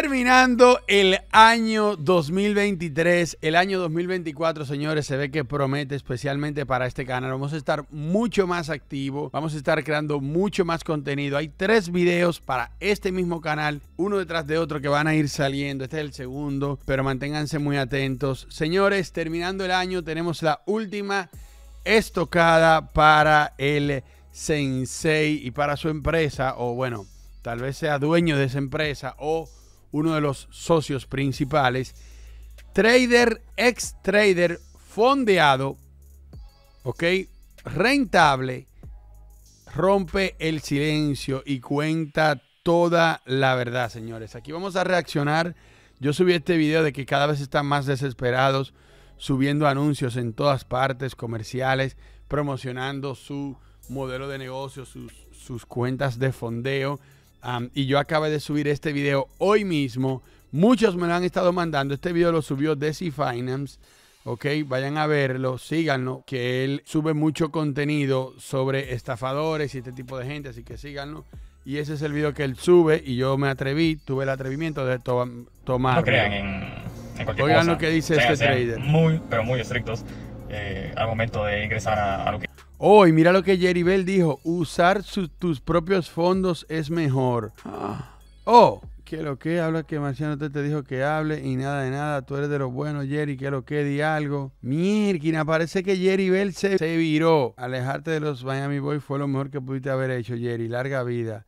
Terminando el año 2023, el año 2024, señores, se ve que promete especialmente para este canal. Vamos a estar mucho más activo, vamos a estar creando mucho más contenido. Hay tres videos para este mismo canal, uno detrás de otro que van a ir saliendo. Este es el segundo, pero manténganse muy atentos. Señores, terminando el año, tenemos la última estocada para el Sensei y para su empresa, o bueno, tal vez sea dueño de esa empresa o uno de los socios principales, trader, ex trader, fondeado, ¿ok? Rentable, rompe el silencio y cuenta toda la verdad, señores. Aquí vamos a reaccionar. Yo subí este video de que cada vez están más desesperados subiendo anuncios en todas partes, comerciales, promocionando su modelo de negocio, sus, sus cuentas de fondeo y yo acabé de subir este video hoy mismo. Muchos me lo han estado mandando. Este video lo subió Desi Finance. Ok, vayan a verlo, síganlo, que él sube mucho contenido sobre estafadores y este tipo de gente, así que síganlo. Y ese es el video que él sube y yo me atreví, tuve el atrevimiento de tomar. No crean en, Oigan lo que dice este trader. Muy, pero muy estrictos eh, al momento de ingresar a, a lo que... Hoy, y mira lo que Jerry Bell dijo, usar tus propios fondos es mejor. Ah. Oh, que lo que habla que Marciano te, dijo que hable y nada de nada, tú eres de los buenos, Jerry, que lo que di algo. Mirkin, parece que Jerry Bell se, se viró. Alejarte de los Miami Boys fue lo mejor que pudiste haber hecho, Jerry. Larga vida.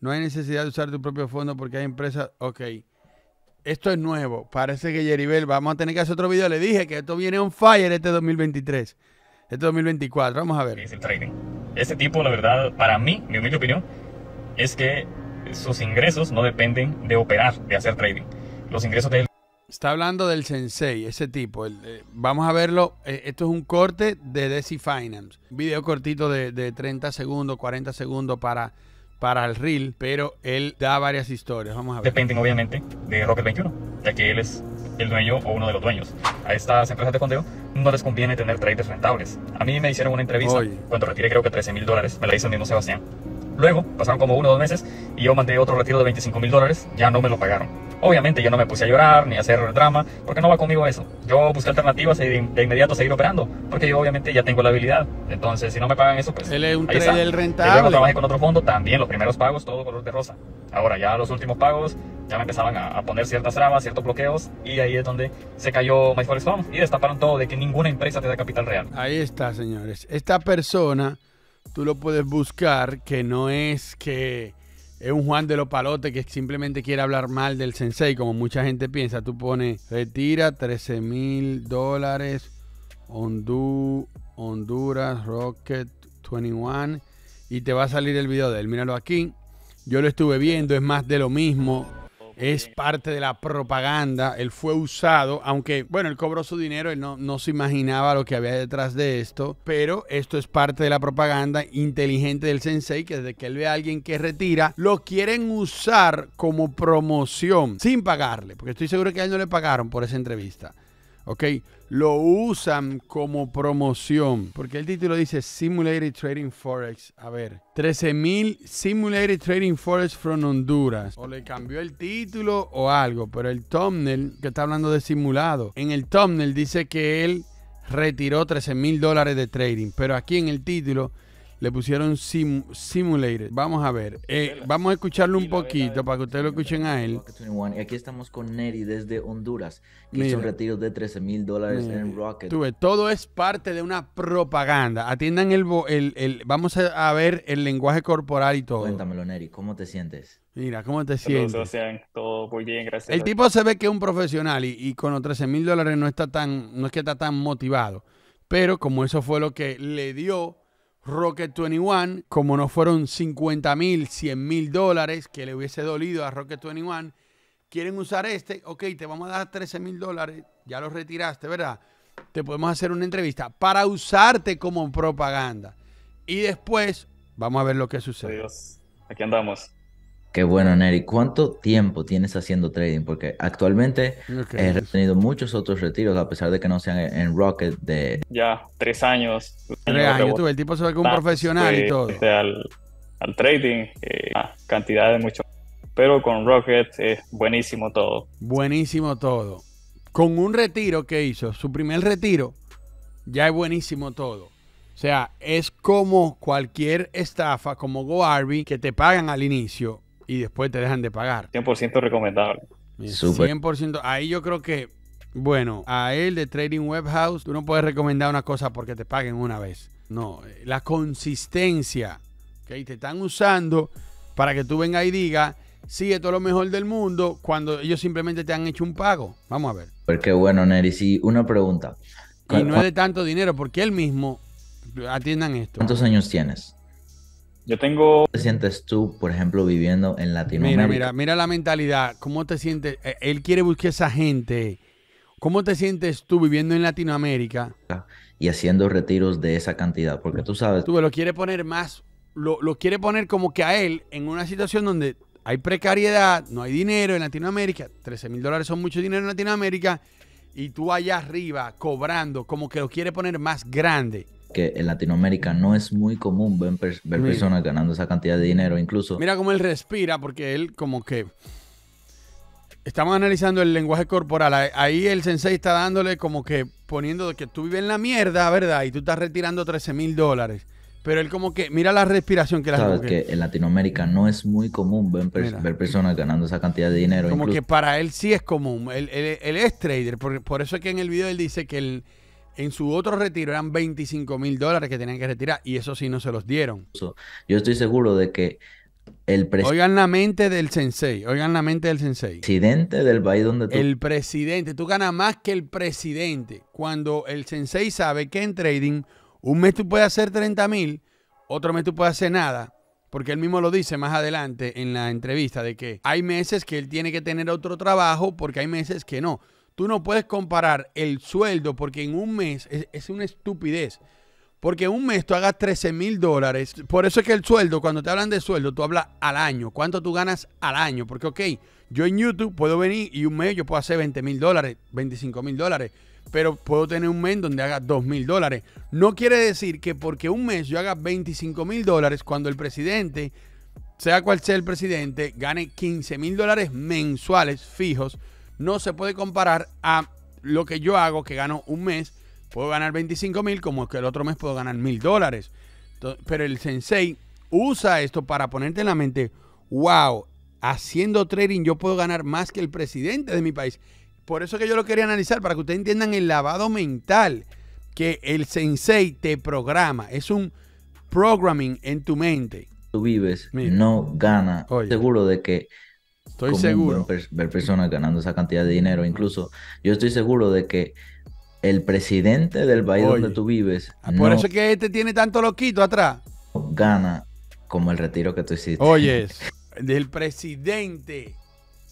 No hay necesidad de usar tu propio fondo porque hay empresas. Ok. Esto es nuevo. Parece que Jerry Bell, vamos a tener que hacer otro video. Le dije que esto viene un fire este 2023 este 2024. Vamos a ver. Es el trading. Este tipo, la verdad, para mí, mi humilde opinión, es que sus ingresos no dependen de operar, de hacer trading. Los ingresos de él. Está hablando del sensei, ese tipo. El, eh, vamos a verlo. Eh, esto es un corte de Desi Finance. Un video cortito de, 30 segundos, 40 segundos para para el reel, pero él da varias historias. Vamos a ver. Dependen obviamente de Rocket 21, ya que él es el dueño o uno de los dueños. A estas empresas de fondeo no les conviene tener traders rentables. A mí me hicieron una entrevista cuando retiré creo que 13 mil dólares, me la hizo el mismo Sebastián. Luego pasaron como uno o dos meses y yo mandé otro retiro de 25 mil dólares, ya no me lo pagaron. Obviamente yo no me puse a llorar ni a hacer drama, porque no va conmigo eso. Yo busqué alternativas y de inmediato seguir operando, porque yo obviamente ya tengo la habilidad. Entonces, si no me pagan eso, pues... Él es un trader rentable. trabajé con otro fondo, también los primeros pagos, todo color de rosa. Ahora ya los últimos pagos ya me empezaban a, poner ciertas trabas, ciertos bloqueos, y ahí es donde se cayó MyForexFund, y destaparon todo de que ninguna empresa te da capital real. Ahí está, señores. Esta persona tú lo puedes buscar, que no es que es un Juan de los Palotes que simplemente quiere hablar mal del sensei, como mucha gente piensa. Tú pones, retira 13 mil dólares, Honduras, Rocket 21, y te va a salir el video de él. Míralo aquí. Yo lo estuve viendo, es más de lo mismo es parte de la propaganda. Él fue usado, aunque, bueno, él cobró su dinero, él no, no se imaginaba lo que había detrás de esto, pero esto es parte de la propaganda inteligente del sensei, que desde que él ve a alguien que retira, lo quieren usar como promoción, sin pagarle, porque estoy seguro que a él no le pagaron por esa entrevista. ¿ok? Lo usan como promoción, porque el título dice Simulated Trading Forex. A ver, 13.000 Simulated Trading Forex from Honduras. O le cambió el título o algo, pero el thumbnail, que está hablando de simulado, en el thumbnail dice que él retiró 13.000 mil dólares de trading, pero aquí en el título le pusieron sim, Vamos a ver, eh, vamos a escucharlo un poquito para que ustedes lo escuchen a él. Y Aquí estamos con Neri desde Honduras, que hizo un retiro de 13 mil dólares en Rocket. todo es parte de una propaganda. Atiendan el, el, el, vamos a ver el lenguaje corporal y todo. Cuéntamelo, Neri, ¿cómo te sientes? Mira, ¿cómo te sientes? Todo, bien, gracias. El tipo se ve que es un profesional y, con los 13 mil dólares no está tan, no es que está tan motivado. Pero como eso fue lo que le dio Rocket 21, como no fueron 50 mil, 100 mil dólares que le hubiese dolido a Rocket 21, quieren usar este, ok, te vamos a dar 13 mil dólares, ya lo retiraste, ¿verdad? Te podemos hacer una entrevista para usarte como propaganda. Y después, vamos a ver lo que sucede. Adiós. Aquí andamos. Qué bueno, Neri. ¿Cuánto tiempo tienes haciendo trading? Porque actualmente he tenido muchos otros retiros, a pesar de que no sean en Rocket. De... Ya, tres años. el tipo se ve como un profesional y todo. Este, al, trading, eh, ah, cantidad de mucho. Pero con Rocket es buenísimo todo. Buenísimo todo. Con un retiro que hizo, su primer retiro, ya es buenísimo todo. O sea, es como cualquier estafa, como GoArby, que te pagan al inicio y después te dejan de pagar. 100% recomendable. 100%. Ahí yo creo que, bueno, a él de Trading Webhouse tú no puedes recomendar una cosa porque te paguen una vez. No, eh, la consistencia. que Te están usando para que tú vengas y diga, Sigue todo lo mejor del mundo, cuando ellos simplemente te han hecho un pago. Vamos a ver. Porque pues bueno, Neri, sí, una pregunta. Y no es de tanto dinero, porque él mismo, atiendan esto. ¿Cuántos años tienes? Yo tengo... ¿Te sientes tú, por ejemplo, viviendo en Latinoamérica? Mira, mira, mira la mentalidad. ¿Cómo te sientes? Eh, él quiere buscar a esa gente. ¿Cómo te sientes tú viviendo en Latinoamérica? Y haciendo retiros de esa cantidad, porque tú sabes... Tú lo quiere poner más, lo, lo quiere poner como que a él en una situación donde hay precariedad, no hay dinero en Latinoamérica, 13 mil dólares son mucho dinero en Latinoamérica, y tú allá arriba cobrando, como que lo quiere poner más grande que en Latinoamérica no es muy común ver, personas ganando esa cantidad de dinero, incluso. Mira cómo él respira, porque él como que... Estamos analizando el lenguaje corporal. Ahí el sensei está dándole como que poniendo que tú vives en la mierda, ¿verdad? Y tú estás retirando 13 mil dólares. Pero él como que, mira la respiración que la Sabes que... en Latinoamérica no es muy común ver, personas ganando esa cantidad de dinero. Como que para él sí es común. Él, es trader. Por, por, eso es que en el video él dice que el en su otro retiro eran 25 mil dólares que tenían que retirar y eso sí no se los dieron. Yo estoy seguro de que el presidente... Oigan la mente del sensei, oigan la mente del sensei. Presidente del país donde tú... El presidente, tú ganas más que el presidente. Cuando el sensei sabe que en trading un mes tú puedes hacer 30 mil, otro mes tú puedes hacer nada, porque él mismo lo dice más adelante en la entrevista de que hay meses que él tiene que tener otro trabajo porque hay meses que no. Tú no puedes comparar el sueldo porque en un mes es, una estupidez. Porque en un mes tú hagas 13 mil dólares. Por eso es que el sueldo, cuando te hablan de sueldo, tú hablas al año. ¿Cuánto tú ganas al año? Porque, ok, yo en YouTube puedo venir y un mes yo puedo hacer 20 mil dólares, 25 mil dólares. Pero puedo tener un mes donde haga 2 mil dólares. No quiere decir que porque un mes yo haga 25 mil dólares, cuando el presidente, sea cual sea el presidente, gane 15 mil dólares mensuales fijos no se puede comparar a lo que yo hago, que gano un mes, puedo ganar 25 mil, como que el otro mes puedo ganar mil dólares. Pero el sensei usa esto para ponerte en la mente, wow, haciendo trading yo puedo ganar más que el presidente de mi país. Por eso que yo lo quería analizar, para que ustedes entiendan el lavado mental que el sensei te programa. Es un programming en tu mente. Tú vives, no gana. Seguro de que Estoy seguro. Ver, personas ganando esa cantidad de dinero. Incluso yo estoy seguro de que el presidente del país donde tú vives. Ah, por eso que este tiene tanto loquito atrás. Gana como el retiro que tú hiciste. Oye, del presidente.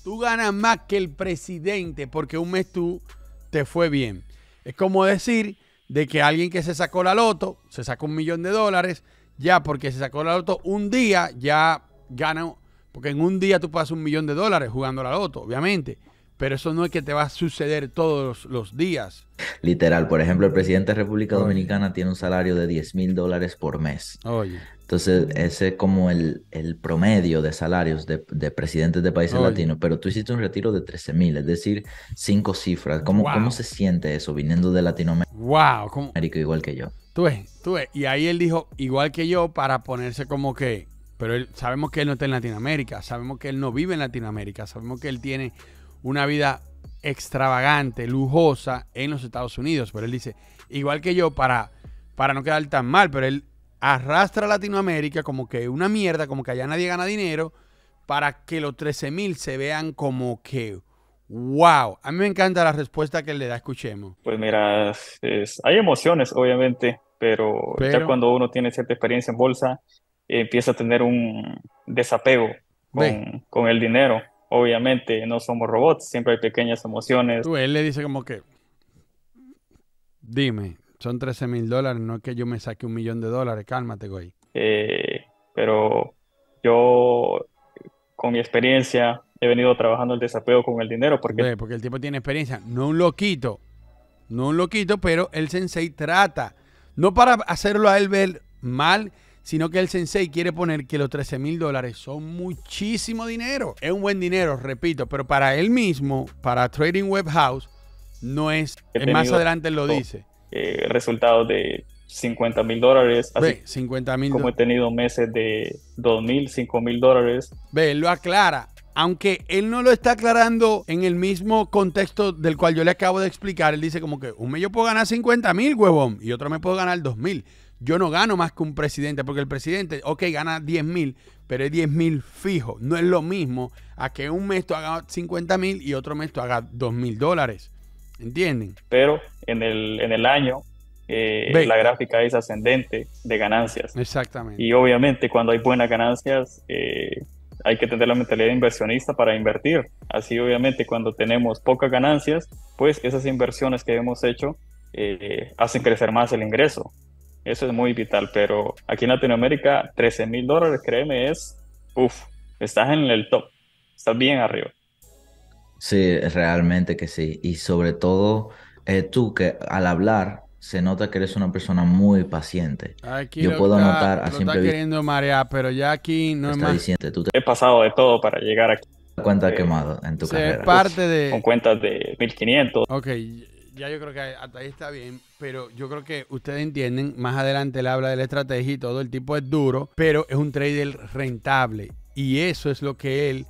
Tú ganas más que el presidente porque un mes tú te fue bien. Es como decir de que alguien que se sacó la loto, se sacó un millón de dólares, ya porque se sacó la loto un día, ya gana porque en un día tú pasas un millón de dólares jugando a la loto, obviamente. Pero eso no es que te va a suceder todos los días. Literal, por ejemplo, el presidente de República Dominicana tiene un salario de 10 mil dólares por mes. Oye. Entonces, ese es como el, promedio de salarios de, presidentes de países latinos, pero tú hiciste un retiro de 13 mil, es decir, cinco cifras. ¿Cómo, ¿Cómo se siente eso viniendo de Latinoamérica? ¡Wow! ¿Cómo? Igual que yo. Tú ves, tú ves. Y ahí él dijo, igual que yo, para ponerse como que pero él, sabemos que él no está en Latinoamérica, sabemos que él no vive en Latinoamérica, sabemos que él tiene una vida extravagante, lujosa en los Estados Unidos. Pero él dice, igual que yo, para, para no quedar tan mal, pero él arrastra a Latinoamérica como que una mierda, como que allá nadie gana dinero, para que los 13 mil se vean como que, wow. A mí me encanta la respuesta que él le da, escuchemos. Pues mira, hay emociones, obviamente, pero, pero ya cuando uno tiene cierta experiencia en bolsa, empieza a tener un desapego con, el dinero. Obviamente no somos robots, siempre hay pequeñas emociones. Tú, él le dice como que, dime, son 13 mil dólares, no es que yo me saque un millón de dólares, cálmate, güey. Eh, pero yo, con mi experiencia, he venido trabajando el desapego con el dinero. Porque... porque el tipo tiene experiencia, no un loquito, no un loquito, pero el sensei trata, no para hacerlo a él ver mal, sino que el sensei quiere poner que los 13 mil dólares son muchísimo dinero. Es un buen dinero, repito, pero para él mismo, para Trading Web House, no es. Más adelante lo dice. Eh, resultados de 50 mil dólares. Ve, 50 mil Como he tenido meses de 2 mil, 5 mil dólares. Ve, él lo aclara. Aunque él no lo está aclarando en el mismo contexto del cual yo le acabo de explicar, él dice como que un mes yo puedo ganar 50 mil, huevón, y otro me puedo ganar 2 mil yo no gano más que un presidente, porque el presidente, ok, gana 10 mil, pero es 10 mil fijo. No es lo mismo a que un mes tú hagas 50 mil y otro mes tú hagas 2 mil dólares. ¿Entienden? Pero en el, en el año eh, la gráfica es ascendente de ganancias. Exactamente. Y obviamente cuando hay buenas ganancias eh, hay que tener la mentalidad inversionista para invertir. Así obviamente cuando tenemos pocas ganancias, pues esas inversiones que hemos hecho eh, hacen crecer más el ingreso. Eso es muy vital, pero aquí en Latinoamérica, 13 mil dólares, créeme, es, uff, estás en el top, estás bien arriba. Sí, realmente que sí. Y sobre todo, eh, tú que al hablar se nota que eres una persona muy paciente. Yo puedo notar a lo está queriendo marear, pero ya aquí no es más. Diciendo, tú te... He pasado de todo para llegar aquí. Cuenta eh, quemado en tu carrera. parte de... Con cuentas de 1500. Ok, ya yo creo que hasta ahí está bien, pero yo creo que ustedes entienden, más adelante él habla de la estrategia y todo, el tipo es duro, pero es un trader rentable. Y eso es lo que él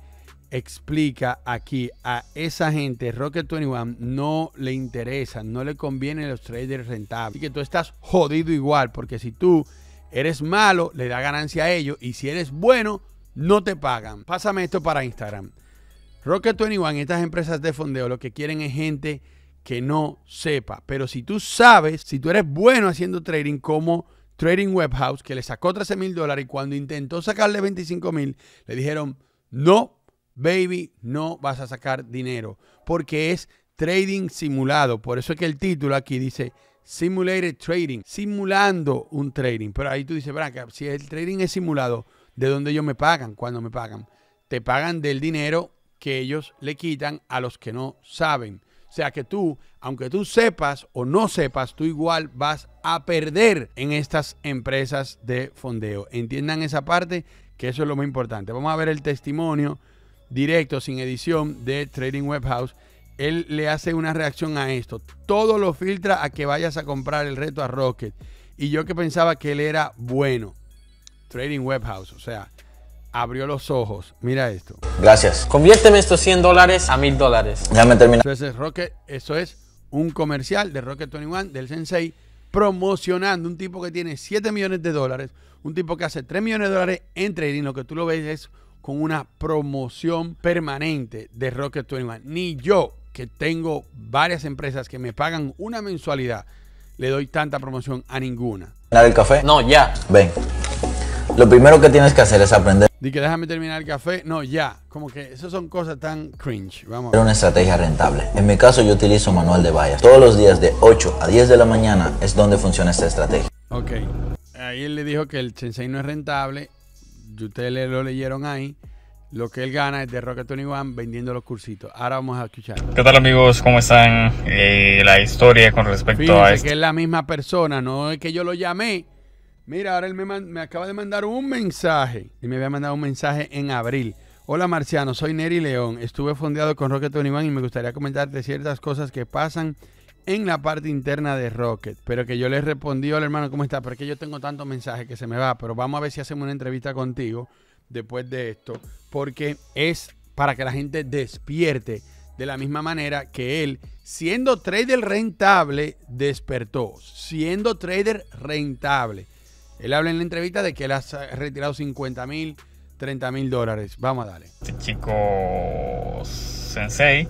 explica aquí a esa gente, Rocket 21, no le interesa, no le conviene los traders rentables. Así que tú estás jodido igual, porque si tú eres malo, le da ganancia a ellos, y si eres bueno, no te pagan. Pásame esto para Instagram. Rocket 21, estas empresas de fondeo, lo que quieren es gente que no sepa. Pero si tú sabes, si tú eres bueno haciendo trading como Trading Webhouse, que le sacó 13 mil dólares y cuando intentó sacarle 25 mil, le dijeron, no, baby, no vas a sacar dinero, porque es trading simulado. Por eso es que el título aquí dice Simulated Trading, simulando un trading. Pero ahí tú dices, Branca, si el trading es simulado, ¿de dónde ellos me pagan? cuando me pagan? Te pagan del dinero que ellos le quitan a los que no saben. O sea que tú, aunque tú sepas o no sepas, tú igual vas a perder en estas empresas de fondeo. Entiendan esa parte, que eso es lo más importante. Vamos a ver el testimonio directo, sin edición, de Trading Webhouse. Él le hace una reacción a esto. Todo lo filtra a que vayas a comprar el reto a Rocket. Y yo que pensaba que él era bueno. Trading Webhouse. o sea, abrió los ojos. Mira esto. Gracias. Conviérteme estos 100 dólares a 1000 dólares. me terminar. Entonces, Rocket, eso es un comercial de Rocket 21 del Sensei promocionando un tipo que tiene 7 millones de dólares, un tipo que hace 3 millones de dólares en trading. Lo que tú lo ves es con una promoción permanente de Rocket 21. Ni yo, que tengo varias empresas que me pagan una mensualidad, le doy tanta promoción a ninguna. ¿El café? No, ya. Ven. Lo primero que tienes que hacer es aprender. Di que déjame terminar el café. No, ya. Como que esas son cosas tan cringe. Vamos. Era una estrategia rentable. En mi caso yo utilizo manual de vallas. Todos los días de 8 a 10 de la mañana es donde funciona esta estrategia. Ok. Ahí él le dijo que el sensei no es rentable. Y ustedes lo leyeron ahí. Lo que él gana es de Rocket Tony Juan vendiendo los cursitos. Ahora vamos a escuchar. ¿Qué tal amigos? ¿Cómo están? Eh, la historia con respecto a esto. que es la misma persona. No es que yo lo llamé Mira, ahora él me, acaba de mandar un mensaje. Y me había mandado un mensaje en abril. Hola Marciano, soy Neri León. Estuve fondeado con Rocket One y me gustaría comentarte ciertas cosas que pasan en la parte interna de Rocket. Pero que yo le respondí, hola hermano, ¿cómo está? Porque yo tengo tantos mensajes que se me va. Pero vamos a ver si hacemos una entrevista contigo después de esto. Porque es para que la gente despierte de la misma manera que él, siendo trader rentable, despertó. Siendo trader rentable él habla en la entrevista de que él ha retirado 50 mil, 30 mil dólares. Vamos a darle. Este chico sensei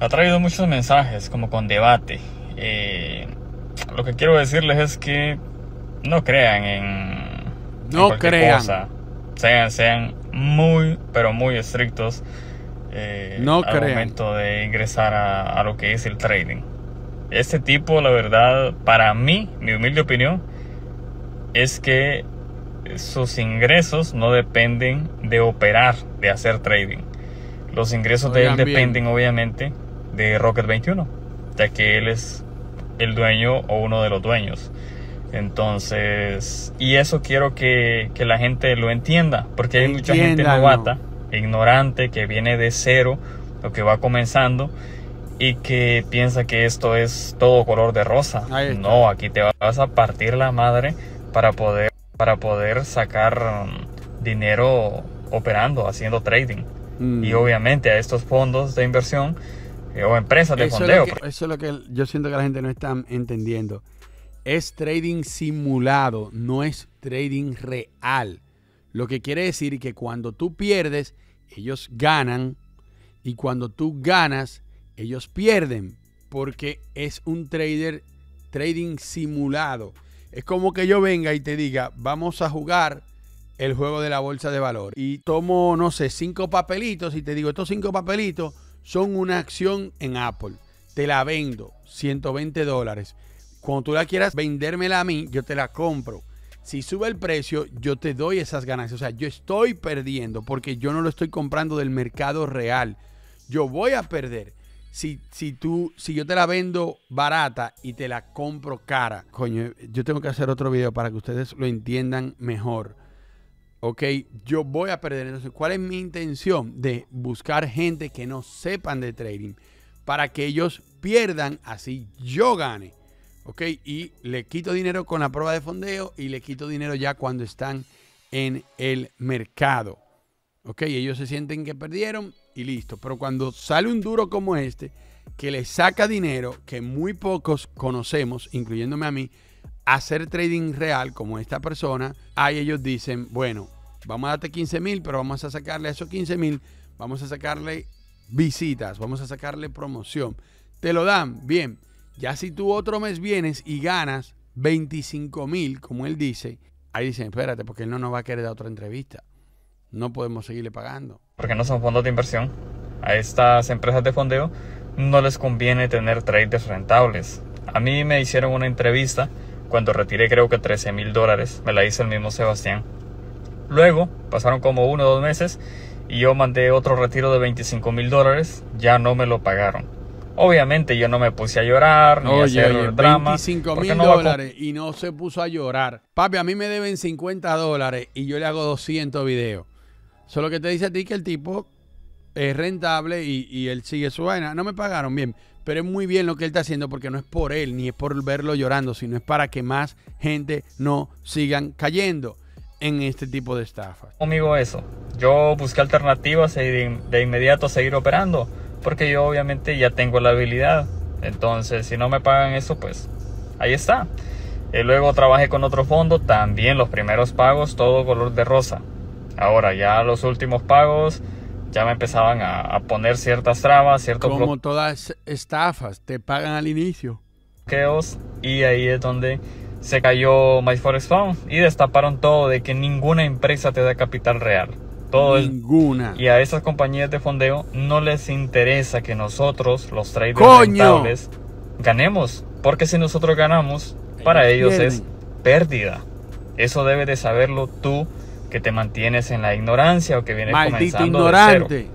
ha traído muchos mensajes como con debate. Eh, lo que quiero decirles es que no crean en... No crean. Sean, sean muy, pero muy estrictos eh, no al momento de ingresar a lo que es el trading. Este tipo, la verdad, para mí, mi humilde opinión, es que sus ingresos no dependen de operar, de hacer trading. Los ingresos de él dependen obviamente de Rocket 21, ya que él es el dueño o uno de los dueños. Entonces, y eso quiero que, la gente lo entienda, porque hay mucha gente novata, ignorante, que viene de cero Lo que va comenzando y que piensa que esto es todo color de rosa. No, aquí te vas a partir la madre para poder, para poder sacar um, dinero operando, haciendo trading. Mm. Y obviamente a estos fondos de inversión eh, o empresas de fondeo. Pues. eso es lo que yo siento que la gente no está entendiendo. Es trading simulado, no es trading real. Lo que quiere decir que cuando tú pierdes, ellos ganan y cuando tú ganas, ellos pierden porque es un trader trading simulado. Es como que yo venga y te diga, vamos a jugar el juego de la bolsa de valor. Y tomo, no sé, cinco papelitos y te digo, estos cinco papelitos son una acción en Apple. Te la vendo, 120 dólares. Cuando tú la quieras vendérmela a mí, yo te la compro. Si sube el precio, yo te doy esas ganancias. O sea, yo estoy perdiendo porque yo no lo estoy comprando del mercado real. Yo voy a perder si, tú, si yo te la vendo barata y te la compro cara, coño, yo tengo que hacer otro video para que ustedes lo entiendan mejor. Ok, yo voy a perder. Entonces, ¿cuál es mi intención? De buscar gente que no sepan de trading para que ellos pierdan, así yo gane. Ok, y le quito dinero con la prueba de fondeo y le quito dinero ya cuando están en el mercado. Ok, ellos se sienten que perdieron y listo. Pero cuando sale un duro como este, que le saca dinero, que muy pocos conocemos, incluyéndome a mí, hacer trading real como esta persona, ahí ellos dicen, bueno, vamos a darte 15 mil, pero vamos a sacarle a esos 15 mil, vamos a sacarle visitas, vamos a sacarle promoción. Te lo dan, bien. Ya si tú otro mes vienes y ganas 25 mil, como él dice, ahí dicen, espérate, porque él no nos va a querer dar otra entrevista no podemos seguirle pagando. Porque no son fondos de inversión. A estas empresas de fondeo no les conviene tener traders rentables. A mí me hicieron una entrevista cuando retiré creo que 13 mil dólares, me la hizo el mismo Sebastián. Luego pasaron como uno o dos meses y yo mandé otro retiro de 25 mil dólares, ya no me lo pagaron. Obviamente yo no me puse a llorar, ni a hacer drama. 25 mil dólares y no se puso a llorar. Papi, a mí me deben 50 dólares y yo le hago 200 videos. Solo que te dice a ti que el tipo es rentable y, él sigue su vaina. No me pagaron bien, pero es muy bien lo que él está haciendo porque no es por él ni es por verlo llorando, sino es para que más gente no sigan cayendo en este tipo de estafas. Conmigo eso. Yo busqué alternativas y de inmediato seguir operando porque yo obviamente ya tengo la habilidad. Entonces, si no me pagan eso, pues ahí está. Y eh, luego trabajé con otro fondo, también los primeros pagos, todo color de rosa. Ahora ya los últimos pagos ya me empezaban a, poner ciertas trabas, ciertos... Como todas estafas, te pagan al inicio. Y ahí es donde se cayó MyForexFound y destaparon todo de que ninguna empresa te da capital real. Todo ninguna. y a esas compañías de fondeo no les interesa que nosotros, los traders ganemos. Porque si nosotros ganamos, para ellos, es pérdida. Eso debe de saberlo tú que te mantienes en la ignorancia o que vienes Maldito comenzando ignorante. De cero.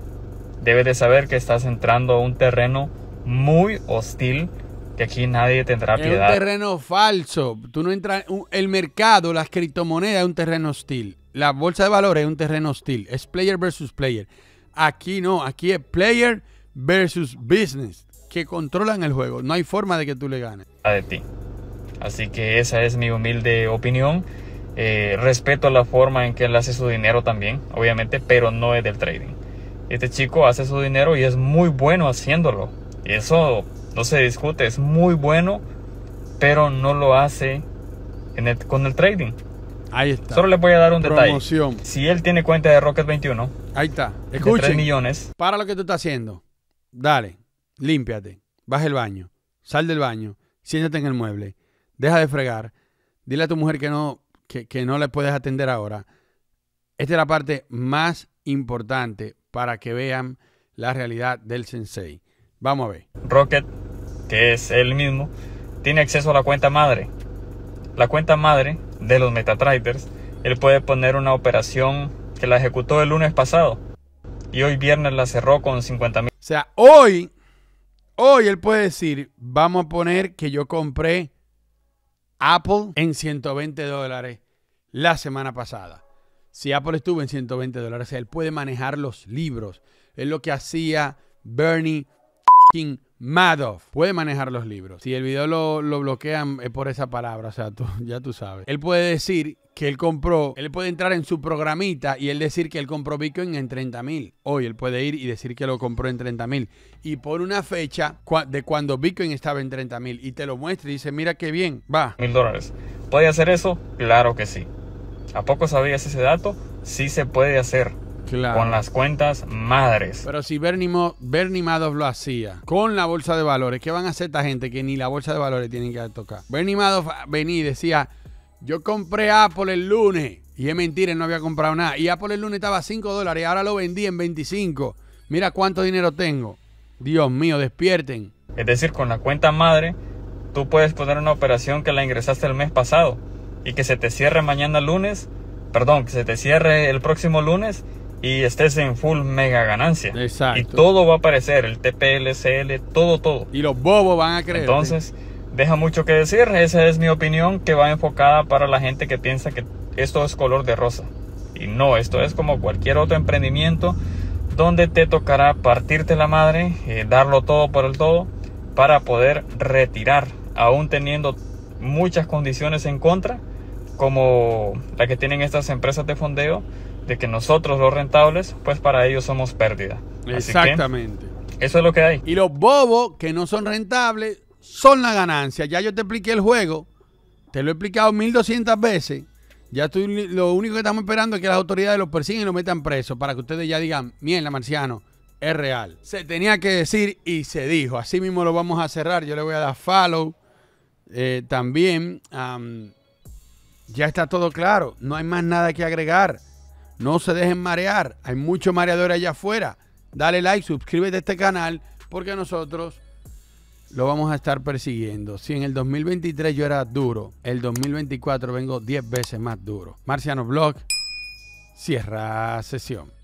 Debes de saber que estás entrando a un terreno muy hostil que aquí nadie tendrá piedad. Es un terreno falso. Tú no entras, el mercado, las criptomonedas es un terreno hostil. La bolsa de valores es un terreno hostil. Es player versus player. Aquí no, aquí es player versus business que controlan el juego. No hay forma de que tú le ganes. A de ti. Así que esa es mi humilde opinión. Eh, respeto la forma en que él hace su dinero también, obviamente, pero no es del trading. Este chico hace su dinero y es muy bueno haciéndolo. eso no se discute, es muy bueno, pero no lo hace con el trading. Ahí está. Solo le voy a dar un detalle. Si él tiene cuenta de Rocket 21, ahí está. millones. Para lo que tú estás haciendo. Dale, límpiate, baja el baño, sal del baño, siéntate en el mueble, deja de fregar, dile a tu mujer que no que, no le puedes atender ahora, esta es la parte más importante para que vean la realidad del sensei. Vamos a ver. Rocket, que es él mismo, tiene acceso a la cuenta madre. La cuenta madre de los MetaTraders, él puede poner una operación que la ejecutó el lunes pasado y hoy viernes la cerró con 50 mil. O sea, hoy, hoy él puede decir, vamos a poner que yo compré Apple en 120 dólares la semana pasada. Si Apple estuvo en 120 dólares, él puede manejar los libros. Es lo que hacía Bernie King Madoff. Puede manejar los libros. Si el video lo, bloquean es por esa palabra, o sea, tú, ya tú sabes. Él puede decir que él compró, él puede entrar en su programita y él decir que él compró Bitcoin en 30 mil. Hoy él puede ir y decir que lo compró en 30 mil. Y por una fecha de cuando Bitcoin estaba en 30 mil y te lo muestra y dice, mira qué bien, va. Mil dólares. ¿Puede hacer eso? Claro que sí. ¿A poco sabías ese dato? Sí se puede hacer. Claro. Con las cuentas madres. Pero si Bernie, Bernie Madoff lo hacía con la bolsa de valores, ¿qué van a hacer esta gente que ni la bolsa de valores tienen que tocar? Bernie Madoff venía y decía, yo compré Apple el lunes. Y es mentira, no había comprado nada. Y Apple el lunes estaba a 5 dólares. Y ahora lo vendí en 25. Mira cuánto dinero tengo. Dios mío, despierten. Es decir, con la cuenta madre, tú puedes poner una operación que la ingresaste el mes pasado y que se te cierre mañana lunes. Perdón, que se te cierre el próximo lunes y estés en full mega ganancia. Exacto. Y todo va a aparecer, el TPL, todo, todo. Y los bobos van a creer. Entonces deja mucho que decir. Esa es mi opinión que va enfocada para la gente que piensa que esto es color de rosa. Y no, esto es como cualquier otro emprendimiento donde te tocará partirte la madre, eh, darlo todo por el todo para poder retirar, aún teniendo muchas condiciones en contra, como la que tienen estas empresas de fondeo, de que nosotros los rentables, pues para ellos somos pérdida. Exactamente. eso es lo que hay. Y los bobos que no son rentables son la ganancia. Ya yo te expliqué el juego, te lo he explicado 1200 veces. Ya estoy, lo único que estamos esperando es que las autoridades los persigan y lo metan preso. para que ustedes ya digan, La marciano, es real. Se tenía que decir y se dijo. Así mismo lo vamos a cerrar. Yo le voy a dar follow. Eh, también ya está todo claro. No hay más nada que agregar. No se dejen marear. Hay mucho mareadores allá afuera. Dale like, suscríbete a este canal porque nosotros lo vamos a estar persiguiendo. Si en el 2023 yo era duro, el 2024 vengo 10 veces más duro. Marciano Blog, cierra sesión.